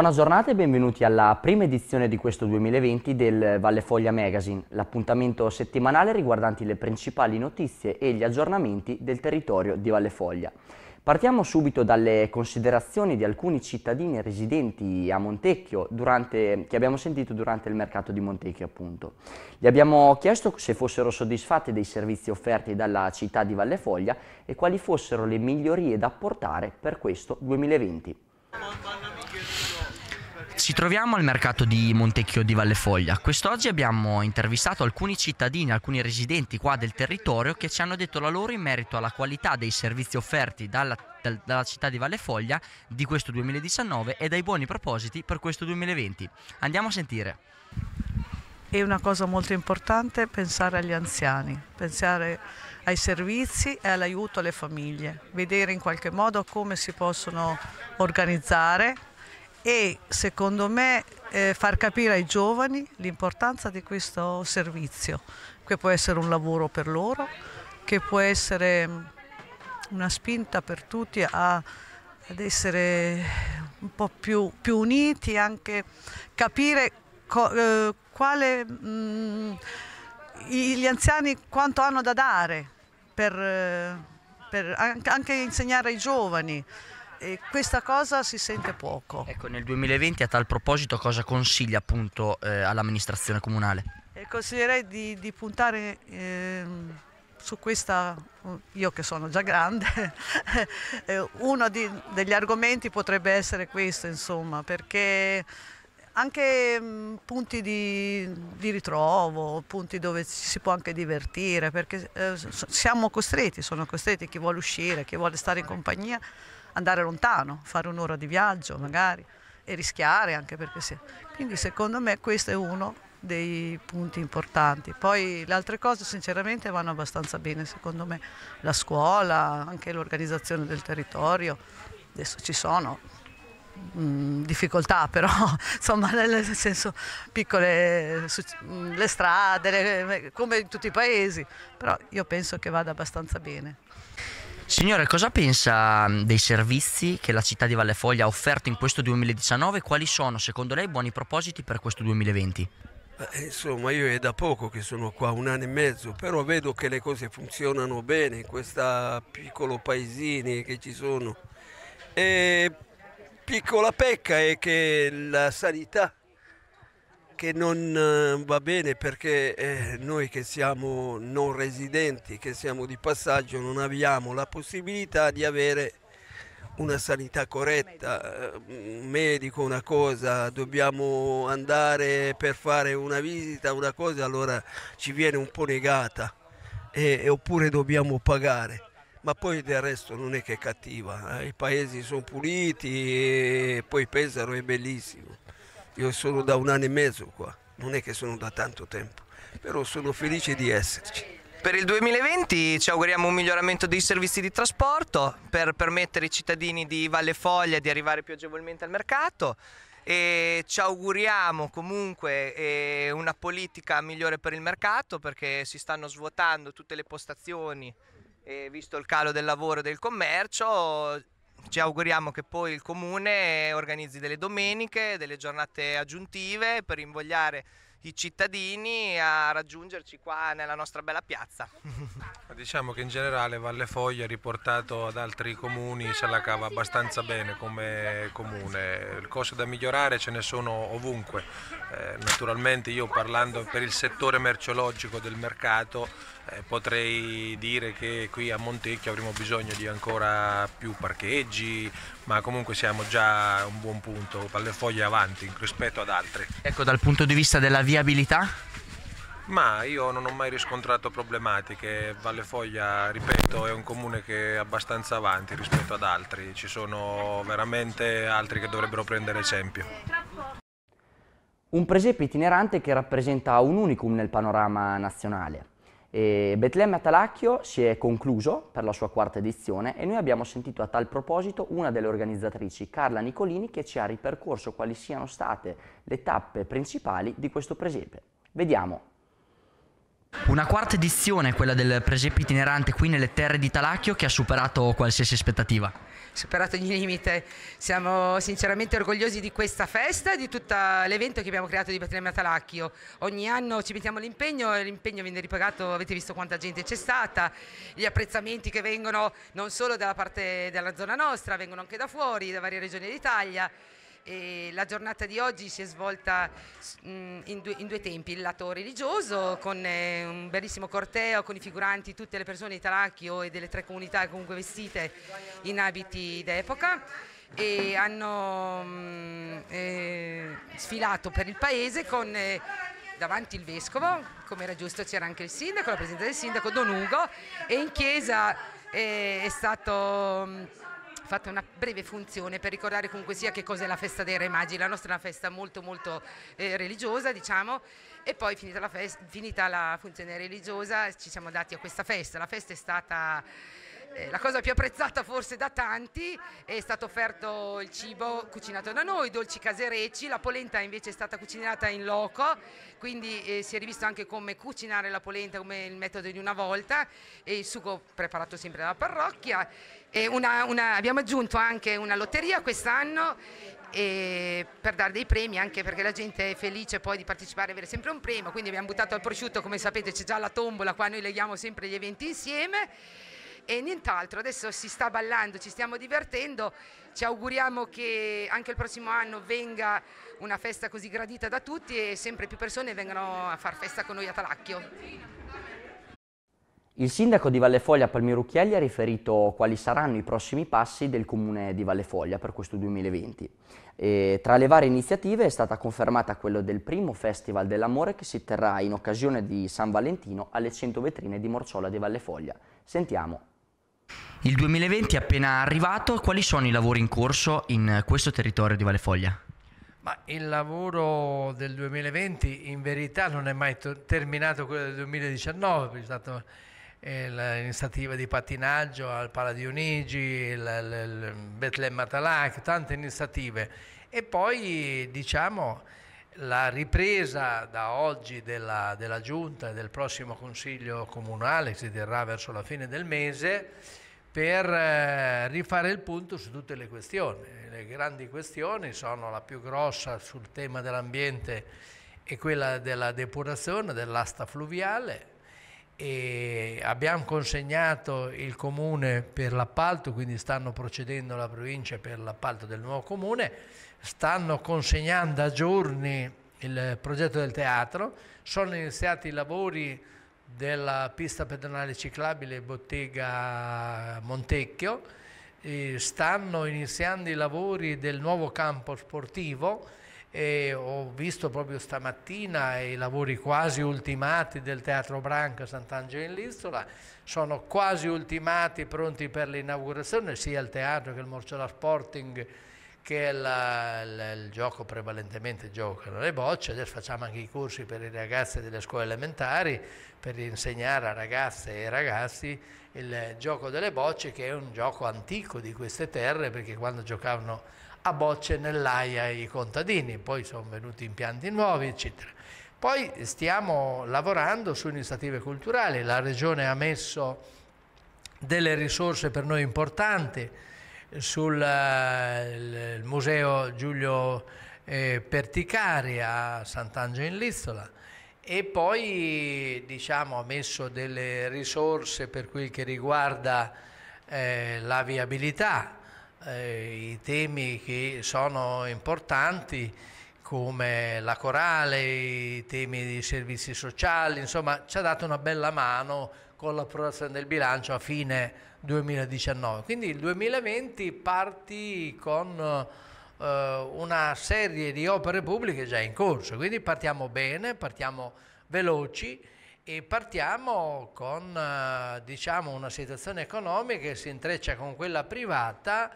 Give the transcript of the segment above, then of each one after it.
Buona giornata e benvenuti alla prima edizione di questo 2020 del Valle Foglia Magazine, l'appuntamento settimanale riguardanti le principali notizie e gli aggiornamenti del territorio di Valle Foglia. Partiamo subito dalle considerazioni di alcuni cittadini residenti a Montecchio durante, che abbiamo sentito durante il mercato di Montecchio appunto. Gli abbiamo chiesto se fossero soddisfatti dei servizi offerti dalla città di Valle Foglia e quali fossero le migliorie da apportare per questo 2020. Ci troviamo al mercato di Montecchio di Vallefoglia. Quest'oggi abbiamo intervistato alcuni cittadini, alcuni residenti qua del territorio che ci hanno detto la loro in merito alla qualità dei servizi offerti dalla, dal, dalla città di Vallefoglia di questo 2019 e dai buoni propositi per questo 2020. Andiamo a sentire. È una cosa molto importante pensare agli anziani, pensare ai servizi e all'aiuto alle famiglie, vedere in qualche modo come si possono organizzare e secondo me eh, far capire ai giovani l'importanza di questo servizio, che può essere un lavoro per loro, che può essere una spinta per tutti a, ad essere un po' più, più uniti, anche capire co, eh, quale, mh, gli anziani quanto hanno da dare per, eh, per anche insegnare ai giovani e questa cosa si sente poco. Ecco, nel 2020 a tal proposito cosa consiglia appunto eh, all'amministrazione comunale? E eh, consiglierei di, di puntare eh, su questa, io che sono già grande, eh, uno di, degli argomenti potrebbe essere questo, insomma, perché anche mm, punti di, di, ritrovo, punti dove ci si può anche divertire, perché eh, siamo costretti, sono costretti chi vuole uscire, chi vuole stare in compagnia andare lontano, fare un'ora di viaggio magari e rischiare anche perché se... Quindi secondo me questo è uno dei punti importanti. Poi le altre cose sinceramente vanno abbastanza bene secondo me, la scuola, anche l'organizzazione del territorio, adesso ci sono mm, difficoltà però insomma nel senso piccole mm, le strade le, come in tutti i paesi però io penso che vada abbastanza bene Signore, cosa pensa mm, dei servizi che la città di Valle Foglia ha offerto in questo 2019? Quali sono, secondo lei, buoni propositi per questo 2020? Eh, insomma, io è da poco che sono qua, un anno e mezzo, però vedo che le cose funzionano bene in questo piccolo paesino che ci sono. E piccola pecca è che la sanità che non eh, va bene perché eh, noi che siamo non residenti, che siamo di passaggio, non abbiamo la possibilità di avere una sanità corretta, un medico una cosa, dobbiamo andare per fare una visita, una cosa, allora ci viene un po' negata e, oppure dobbiamo pagare. Ma poi del resto non è che è cattiva, eh, i paesi sono puliti e poi Pesaro è bellissimo. Io sono da un anno e mezzo qua, non è che sono da tanto tempo, però sono felice di esserci. Per il 2020 ci auguriamo un miglioramento dei servizi di trasporto per permettere ai cittadini di Valle Foglia di arrivare più agevolmente al mercato e ci auguriamo comunque eh, una politica migliore per il mercato perché si stanno svuotando tutte le postazioni e eh, visto il calo del lavoro e del commercio ci auguriamo che poi il comune organizzi delle domeniche, delle giornate aggiuntive per invogliare i cittadini a raggiungerci qua nella nostra bella piazza. Diciamo che in generale Valle Foglia riportato ad altri comuni se la cava abbastanza bene come comune, cose da migliorare ce ne sono ovunque, eh, naturalmente io parlando per il settore merceologico del mercato eh, potrei dire che qui a Montecchio avremo bisogno di ancora più parcheggi, ma comunque siamo già a un buon punto, Valle Foglia avanti rispetto ad altri. Ecco dal punto di vista della viabilità? Ma io non ho mai riscontrato problematiche, Vallefoglia, ripeto, è un comune che è abbastanza avanti rispetto ad altri, ci sono veramente altri che dovrebbero prendere esempio. Un presepe itinerante che rappresenta un unicum nel panorama nazionale. E Betlemme Atalacchio si è concluso per la sua quarta edizione e noi abbiamo sentito a tal proposito una delle organizzatrici, Carla Nicolini, che ci ha ripercorso quali siano state le tappe principali di questo presepe. Vediamo una quarta edizione, quella del presepe itinerante qui nelle terre di Talacchio, che ha superato qualsiasi aspettativa. Superato ogni limite, siamo sinceramente orgogliosi di questa festa e di tutto l'evento che abbiamo creato di Betlemme a Talacchio. Ogni anno ci mettiamo l'impegno e l'impegno viene ripagato, avete visto quanta gente c'è stata, gli apprezzamenti che vengono non solo dalla parte della zona nostra, vengono anche da fuori, da varie regioni d'Italia e la giornata di oggi si è svolta mm, in, due, tempi, il lato religioso con eh, un bellissimo corteo con i figuranti, tutte le persone di Taracchio e delle tre comunità comunque vestite in abiti d'epoca e hanno mm, eh, sfilato per il paese con eh, davanti il vescovo, come era giusto c'era anche il sindaco, la presenza del sindaco Don Ugo e in chiesa eh, è stato... Mh, mm, fatto una breve funzione per ricordare comunque sia che cos'è la festa dei Re Magi. La nostra è una festa molto molto eh, religiosa, diciamo, e poi finita la, finita la funzione religiosa ci siamo dati a questa festa. La festa è stata eh, la cosa più apprezzata forse da tanti è stato offerto il cibo cucinato da noi, dolci caserecci, la polenta invece è stata cucinata in loco, quindi eh, si è rivisto anche come cucinare la polenta come il metodo di una volta e il sugo preparato sempre dalla parrocchia. Una, una, abbiamo aggiunto anche una lotteria quest'anno eh, per dare dei premi anche perché la gente è felice poi di partecipare e avere sempre un premio, quindi abbiamo buttato al prosciutto, come sapete c'è già la tombola, qua noi leghiamo sempre gli eventi insieme e nient'altro, adesso si sta ballando, ci stiamo divertendo, ci auguriamo che anche il prossimo anno venga una festa così gradita da tutti e sempre più persone vengano a far festa con noi a Talacchio. Il sindaco di Valle Foglia Palmiro ha riferito quali saranno i prossimi passi del comune di Valle Foglia per questo 2020. E tra le varie iniziative è stata confermata quella del primo Festival dell'Amore che si terrà in occasione di San Valentino alle 100 vetrine di Morciola di Valle Foglia. Sentiamo il 2020 è appena arrivato, quali sono i lavori in corso in questo territorio di Valle Foglia? Ma il lavoro del 2020 in verità non è mai terminato quello del 2019, c'è stata eh, l'iniziativa di pattinaggio al Pala di Unigi, il, il Betlemme Atalac, tante iniziative e poi diciamo la ripresa da oggi della, della giunta e del prossimo consiglio comunale che si terrà verso la fine del mese per eh, rifare il punto su tutte le questioni. Le grandi questioni sono la più grossa sul tema dell'ambiente e quella della depurazione, dell'asta fluviale. E abbiamo consegnato il comune per l'appalto, quindi stanno procedendo la provincia per l'appalto del nuovo comune, stanno consegnando a giorni il progetto del teatro, sono iniziati i lavori della pista pedonale ciclabile Bottega Montecchio, e stanno iniziando i lavori del nuovo campo sportivo e ho visto proprio stamattina i lavori quasi ultimati del Teatro Branca Sant'Angelo in Listola, sono quasi ultimati, pronti per l'inaugurazione, sia il teatro che il Morcella Sporting che la, la, il gioco prevalentemente giocano le bocce, adesso facciamo anche i corsi per i ragazzi delle scuole elementari per insegnare a ragazze e ragazzi il gioco delle bocce che è un gioco antico di queste terre perché quando giocavano a bocce nell'AIA i contadini, poi sono venuti impianti nuovi eccetera. Poi stiamo lavorando su iniziative culturali, la Regione ha messo delle risorse per noi importanti, sul eh, il museo Giulio eh, Perticari a Sant'Angelo in Lizzola e poi diciamo, ha messo delle risorse per quel che riguarda eh, la viabilità, eh, i temi che sono importanti come la corale, i temi di servizi sociali, insomma ci ha dato una bella mano con l'approvazione del bilancio a fine 2019. Quindi il 2020 parti con eh, una serie di opere pubbliche già in corso, quindi partiamo bene, partiamo veloci e partiamo con eh, diciamo, una situazione economica che si intreccia con quella privata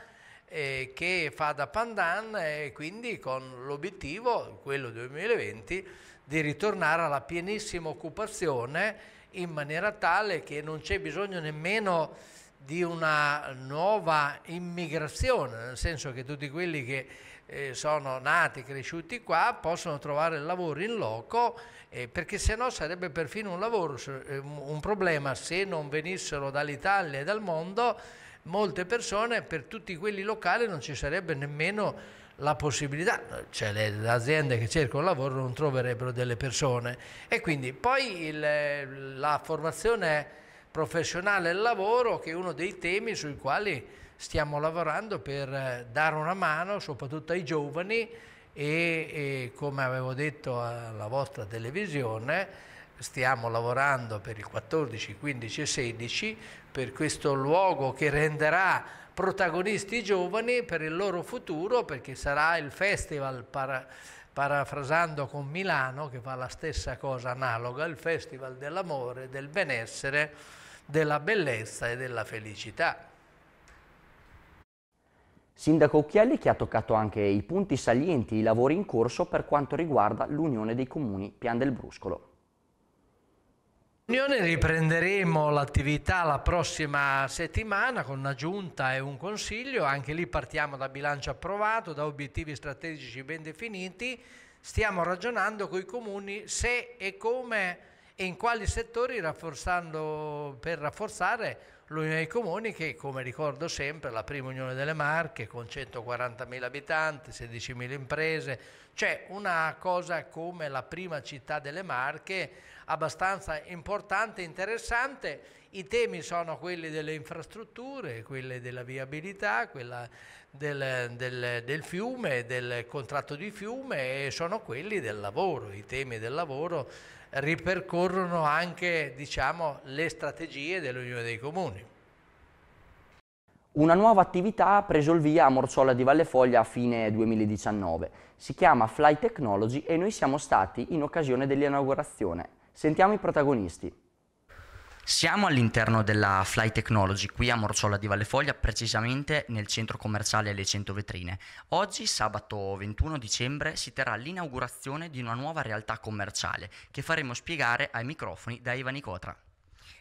eh, che fa da pandan e quindi con l'obiettivo, quello 2020, di ritornare alla pienissima occupazione in maniera tale che non c'è bisogno nemmeno di una nuova immigrazione, nel senso che tutti quelli che eh, sono nati, cresciuti qua, possono trovare lavoro in loco, eh, perché se no sarebbe perfino un, lavoro, eh, un problema se non venissero dall'Italia e dal mondo molte persone, per tutti quelli locali non ci sarebbe nemmeno la possibilità, cioè le, aziende che cercano lavoro non troverebbero delle persone e quindi poi il, la formazione professionale e lavoro che è uno dei temi sui quali stiamo lavorando per eh, dare una mano soprattutto ai giovani e, e come avevo detto alla vostra televisione stiamo lavorando per il 14, 15 e 16 per questo luogo che renderà protagonisti i giovani per il loro futuro perché sarà il festival para, parafrasando con Milano che fa la stessa cosa analoga il festival dell'amore, del benessere della bellezza e della felicità. Sindaco Occhielli che ha toccato anche i punti salienti, i lavori in corso per quanto riguarda l'Unione dei Comuni Pian del Bruscolo. L'Unione riprenderemo l'attività la prossima settimana con una giunta e un consiglio, anche lì partiamo da bilancio approvato, da obiettivi strategici ben definiti, stiamo ragionando con i comuni se e come e in quali settori per rafforzare l'Unione dei Comuni che, come ricordo sempre, è la prima Unione delle Marche con 140.000 abitanti, 16.000 imprese, cioè una cosa come la prima città delle Marche abbastanza importante e interessante. I temi sono quelli delle infrastrutture, quelli della viabilità, quella del, del, del fiume, del contratto di fiume e sono quelli del lavoro, i temi del lavoro ripercorrono anche diciamo, le strategie dell'Unione dei Comuni. Una nuova attività ha preso il via a Morzola di Vallefoglia a fine 2019. Si chiama Fly Technology e noi siamo stati in occasione dell'inaugurazione. Sentiamo i protagonisti. Siamo all'interno della Fly Technology qui a Morciola di Vallefoglia, precisamente nel centro commerciale Le 100 Vetrine. Oggi, sabato 21 dicembre, si terrà l'inaugurazione di una nuova realtà commerciale che faremo spiegare ai microfoni da Ivani Cotra.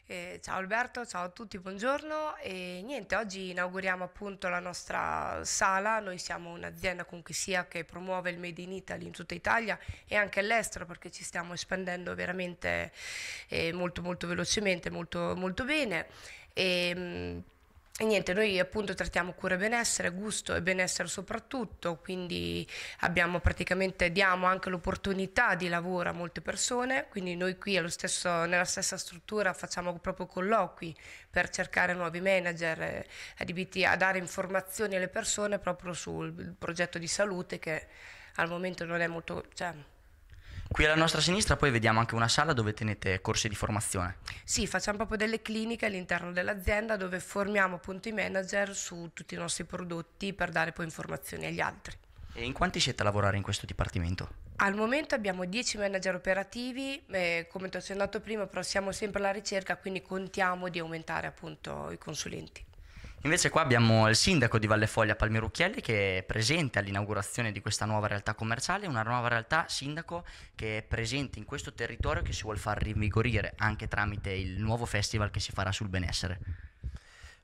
Eh, ciao Alberto, ciao a tutti, buongiorno e niente, oggi inauguriamo appunto la nostra sala, noi siamo un'azienda con chi sia che promuove il Made in Italy in tutta Italia e anche all'estero perché ci stiamo espandendo veramente eh, molto molto velocemente, molto molto bene e, ehm, e niente, noi appunto trattiamo cura e benessere, gusto e benessere soprattutto, quindi abbiamo praticamente, diamo anche l'opportunità di lavoro a molte persone, quindi noi qui stesso, nella stessa struttura facciamo proprio colloqui per cercare nuovi manager eh, adibiti a dare informazioni alle persone proprio sul progetto di salute che al momento non è molto... Cioè, Qui alla nostra sinistra poi vediamo anche una sala dove tenete corsi di formazione. Sì, facciamo proprio delle cliniche all'interno dell'azienda dove formiamo appunto i manager su tutti i nostri prodotti per dare poi informazioni agli altri. E in quanti siete a lavorare in questo dipartimento? Al momento abbiamo 10 manager operativi, eh, come ti ho accennato prima, però siamo sempre alla ricerca, quindi contiamo di aumentare appunto i consulenti. Invece qua abbiamo il sindaco di Valle Foglia, Palmiro che è presente all'inaugurazione di questa nuova realtà commerciale, una nuova realtà sindaco che è presente in questo territorio che si vuole far rinvigorire anche tramite il nuovo festival che si farà sul benessere.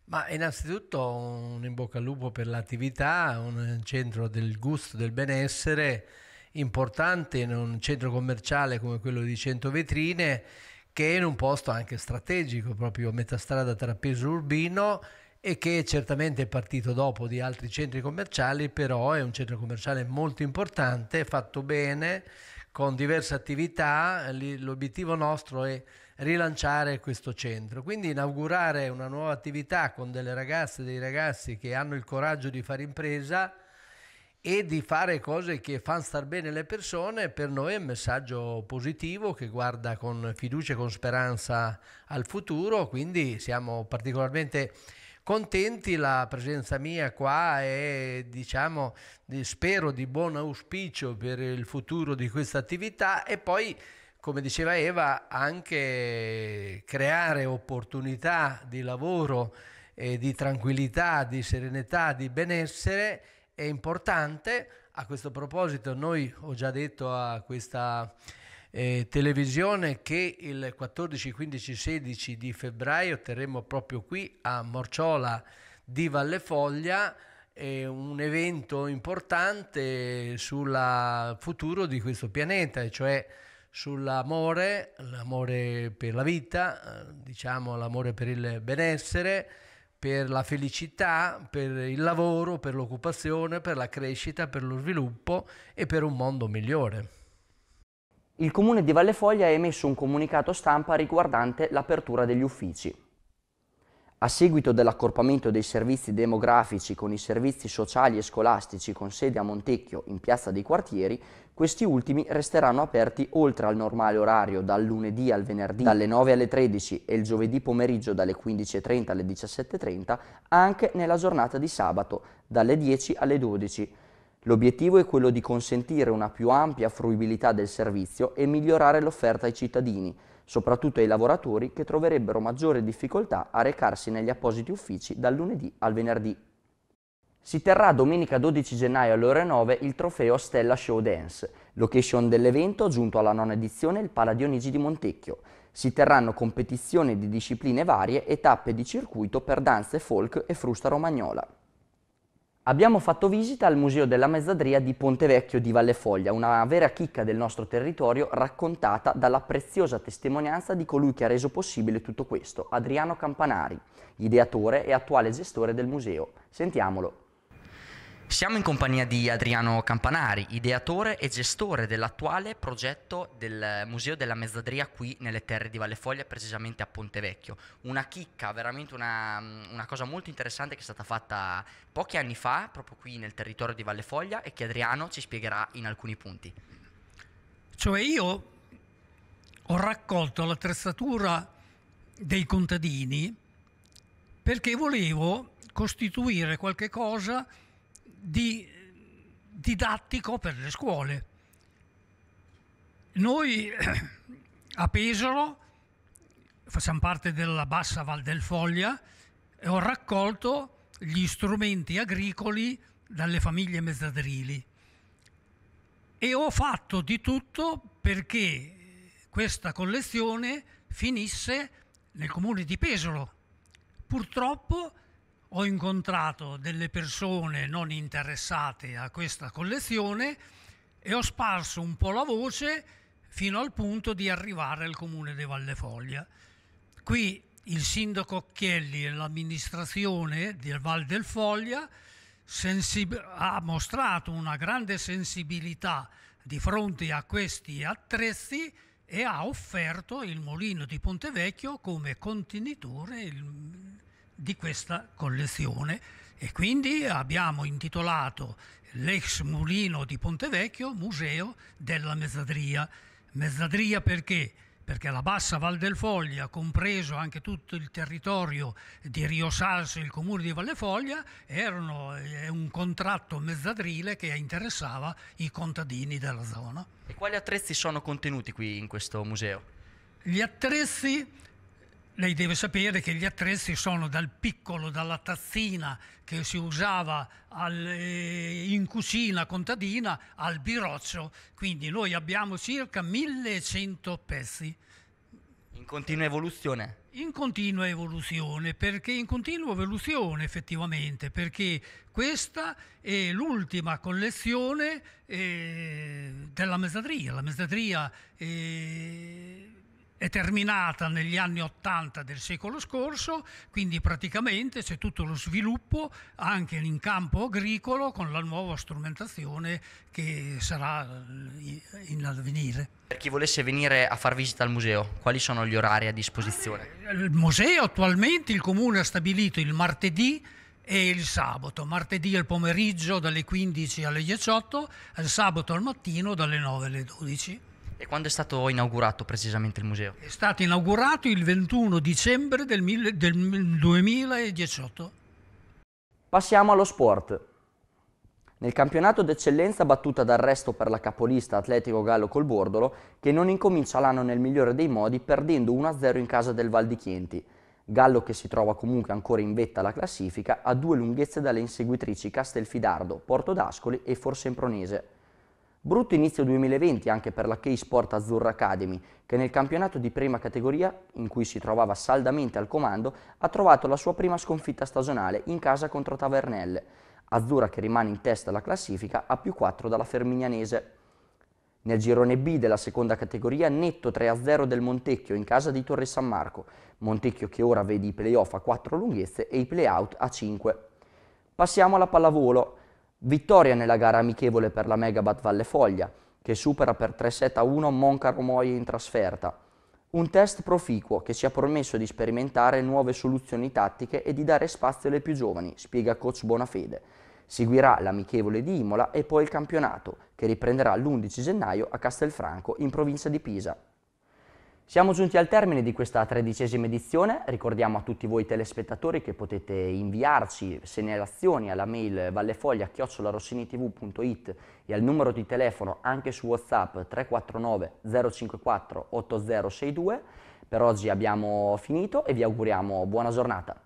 Ma innanzitutto un in bocca al lupo per l'attività, un centro del gusto, del benessere importante in un centro commerciale come quello di 100 vetrine che è in un posto anche strategico, proprio a metà strada tra Peso e Urbino e che certamente è partito dopo di altri centri commerciali, però è un centro commerciale molto importante, fatto bene, con diverse attività. L'obiettivo nostro è rilanciare questo centro, quindi inaugurare una nuova attività con delle ragazze e dei ragazzi che hanno il coraggio di fare impresa e di fare cose che fanno star bene le persone, per noi è un messaggio positivo che guarda con fiducia e con speranza al futuro, quindi siamo particolarmente contenti la presenza mia qua e diciamo di, spero di buon auspicio per il futuro di questa attività e poi come diceva Eva anche creare opportunità di lavoro e di tranquillità, di serenità, di benessere è importante. A questo proposito noi ho già detto a questa eh, televisione che il 14, 15, 16 di febbraio terremo proprio qui a Morciola di Vallefoglia eh, un evento importante sul futuro di questo pianeta, cioè sull'amore, l'amore per la vita, eh, diciamo l'amore per il benessere, per la felicità, per il lavoro, per l'occupazione, per la crescita, per lo sviluppo e per un mondo migliore il Comune di Vallefoglia ha emesso un comunicato stampa riguardante l'apertura degli uffici. A seguito dell'accorpamento dei servizi demografici con i servizi sociali e scolastici con sede a Montecchio in Piazza dei Quartieri, questi ultimi resteranno aperti oltre al normale orario dal lunedì al venerdì dalle 9 alle 13 e il giovedì pomeriggio dalle 15.30 alle 17.30 anche nella giornata di sabato dalle 10 alle 12 L'obiettivo è quello di consentire una più ampia fruibilità del servizio e migliorare l'offerta ai cittadini, soprattutto ai lavoratori che troverebbero maggiore difficoltà a recarsi negli appositi uffici dal lunedì al venerdì. Si terrà domenica 12 gennaio alle ore 9 il trofeo Stella Show Dance, location dell'evento giunto alla nona edizione il Pala Dionigi di Montecchio. Si terranno competizioni di discipline varie e tappe di circuito per danze folk e frusta romagnola. Abbiamo fatto visita al Museo della Mezzadria di Pontevecchio di Valle Foglia, una vera chicca del nostro territorio raccontata dalla preziosa testimonianza di colui che ha reso possibile tutto questo, Adriano Campanari, ideatore e attuale gestore del museo. Sentiamolo. Siamo in compagnia di Adriano Campanari, ideatore e gestore dell'attuale progetto del Museo della Mezzadria qui nelle terre di Vallefoglia, precisamente a Pontevecchio. Una chicca, veramente una, mm, una, cosa molto interessante che è stata fatta pochi anni fa, proprio qui nel territorio di Vallefoglia e che Adriano ci spiegherà in alcuni punti. Cioè io ho raccolto l'attrezzatura dei contadini perché volevo costituire qualche cosa di, didattico per le scuole. Noi a Pesaro facciamo parte della bassa Val del Foglia e ho raccolto gli strumenti agricoli dalle famiglie mezzadrili e ho fatto di tutto perché questa collezione finisse nel comune di Pesaro. Purtroppo ho incontrato delle persone non interessate a questa collezione e ho sparso un po' la voce fino al punto di arrivare al comune di Vallefoglia. Qui il sindaco Chielli e l'amministrazione del Val del Foglia sensib- ha mostrato una grande sensibilità di fronte a questi attrezzi e ha offerto il mulino di Pontevecchio come contenitore il, di questa collezione e quindi abbiamo intitolato l'ex mulino di Pontevecchio Museo della Mezzadria. Mezzadria perché? perché la bassa Val del Foglia, compreso anche tutto il territorio di Rio Salso e il comune di Valle Foglia, erano, eh, un contratto mezzadrile che interessava i contadini della zona. E quali attrezzi sono contenuti qui in questo museo? Gli attrezzi lei deve sapere che gli attrezzi sono dal piccolo, dalla tazzina che si usava al, eh, in cucina contadina al biroccio, quindi noi abbiamo circa 1100 pezzi. In continua evoluzione? In continua evoluzione, perché in continua evoluzione effettivamente, perché questa è l'ultima collezione eh, della mezzadria. La mezzadria... Eh, è terminata negli anni 80 del secolo scorso, quindi praticamente c'è tutto lo sviluppo anche in campo agricolo con la nuova strumentazione che sarà eh, in avvenire. Per chi volesse venire a far visita al museo, quali sono gli orari a disposizione? Eh, il museo attualmente il comune ha stabilito il martedì e il sabato, martedì al pomeriggio dalle 15 alle 18, il sabato al mattino dalle 9 alle 12. E quando è stato inaugurato precisamente il museo? È stato inaugurato il 21 dicembre del, mille, del 2018. Passiamo allo sport. Nel campionato d'eccellenza battuta d'arresto per la capolista Atletico Gallo col Bordolo, che non incomincia l'anno nel migliore dei modi perdendo 1-0 in casa del Val di Chienti. Gallo che si trova comunque ancora in vetta alla classifica a due lunghezze dalle inseguitrici Castelfidardo, Porto d'Ascoli e Forsempronese. Brutto inizio 2020 anche per la K-Sport Azzurra Academy, che nel campionato di prima categoria, in cui si trovava saldamente al comando, ha trovato la sua prima sconfitta stagionale in casa contro Tavernelle. Azzurra che rimane in testa alla classifica a più 4 dalla Fermignanese. Nel girone B della seconda categoria netto 3-0 del Montecchio in casa di Torre San Marco, Montecchio che ora vede i playoff a 4 lunghezze e i playout a 5. Passiamo alla pallavolo. Vittoria nella gara amichevole per la Megabat Valle Foglia, che supera per 3 set a 1 Monca Romoie in trasferta. Un test proficuo che ci ha permesso di sperimentare nuove soluzioni tattiche e di dare spazio alle più giovani, spiega coach Bonafede. Seguirà l'amichevole di Imola e poi il campionato, che riprenderà l'11 gennaio a Castelfranco, in provincia di Pisa. Siamo giunti al termine di questa tredicesima edizione, ricordiamo a tutti voi telespettatori che potete inviarci segnalazioni alla mail vallefoglia-rossinitv.it e al numero di telefono anche su Whatsapp 349 054 8062. Per oggi abbiamo finito e vi auguriamo buona giornata.